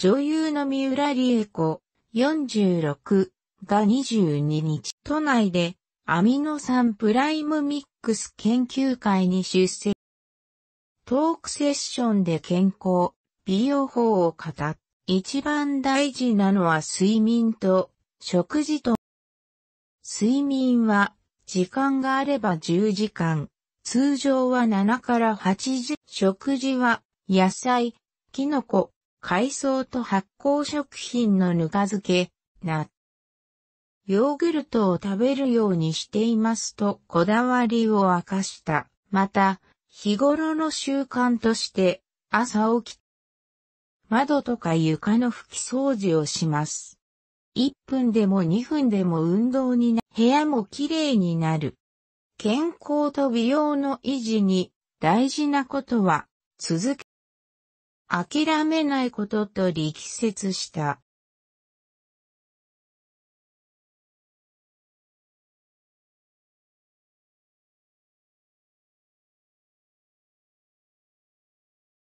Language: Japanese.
女優の三浦理恵子、46が22日、都内でアミノ酸プライムミックス研究会に出席。トークセッションで健康、美容法を語っ、一番大事なのは睡眠と食事と。睡眠は時間があれば10時間、通常は7から8時。食事は野菜、キノコ、海藻と発酵食品のぬか漬け、な、ヨーグルトを食べるようにしていますとこだわりを明かした。また、日頃の習慣として、朝起き、窓とか床の拭き掃除をします。1分でも2分でも運動にな、部屋もきれいになる。健康と美容の維持に大事なことは続け諦めないことと力説した。